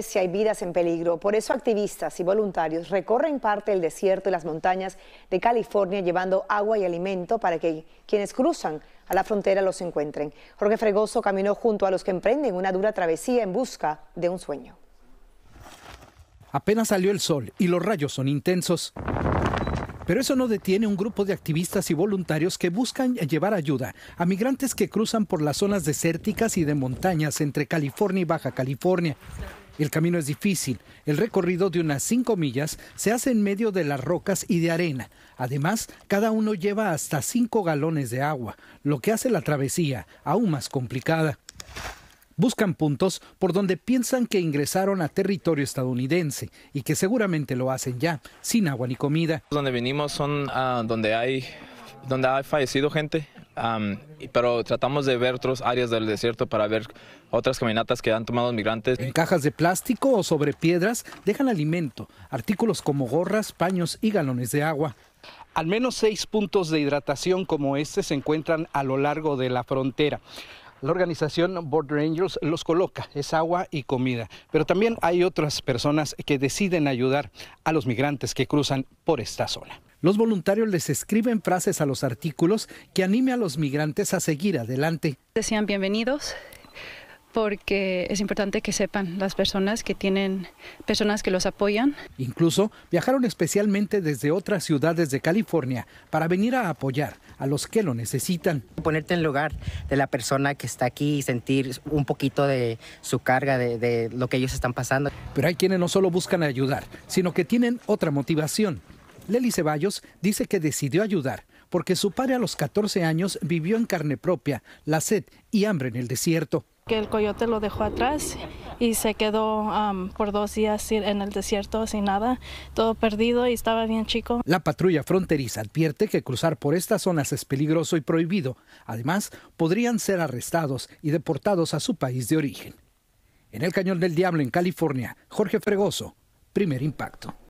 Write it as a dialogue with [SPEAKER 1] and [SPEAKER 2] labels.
[SPEAKER 1] si hay vidas en peligro. Por eso activistas y voluntarios recorren parte del desierto y las montañas de California llevando agua y alimento para que quienes cruzan a la frontera los encuentren. Jorge Fregoso caminó junto a los que emprenden una dura travesía en busca de un sueño. Apenas salió el sol y los rayos son intensos. Pero eso no detiene un grupo de activistas y voluntarios que buscan llevar ayuda a migrantes que cruzan por las zonas desérticas y de montañas entre California y Baja California. El camino es difícil. El recorrido de unas 5 millas se hace en medio de las rocas y de arena. Además, cada uno lleva hasta 5 galones de agua, lo que hace la travesía aún más complicada. Buscan puntos por donde piensan que ingresaron a territorio estadounidense y que seguramente lo hacen ya, sin agua ni comida. Donde venimos son ah, donde hay donde ha fallecido gente pero tratamos de ver otras áreas del desierto para ver otras caminatas que han tomado migrantes. En cajas de plástico o sobre piedras dejan alimento, artículos como gorras, paños y galones de agua. Al menos seis puntos de hidratación como este se encuentran a lo largo de la frontera. La organización Border Rangers los coloca, es agua y comida, pero también hay otras personas que deciden ayudar a los migrantes que cruzan por esta zona. Los voluntarios les escriben frases a los artículos que anime a los migrantes a seguir adelante. Decían bienvenidos porque es importante que sepan las personas que tienen personas que los apoyan. Incluso viajaron especialmente desde otras ciudades de California para venir a apoyar a los que lo necesitan. Ponerte en lugar de la persona que está aquí y sentir un poquito de su carga, de, de lo que ellos están pasando. Pero hay quienes no solo buscan ayudar, sino que tienen otra motivación Lely Ceballos dice que decidió ayudar porque su padre a los 14 años vivió en carne propia la sed y hambre en el desierto. Que el coyote lo dejó atrás y se quedó por dos días en el desierto sin nada, todo perdido y estaba bien chico. La patrulla fronteriza advierte que cruzar por estas zonas es peligroso y prohibido. Además, podrían ser arrestados y deportados a su país de origen. En el Cañón del Diablo, en California, Jorge Fregoso, primer impacto.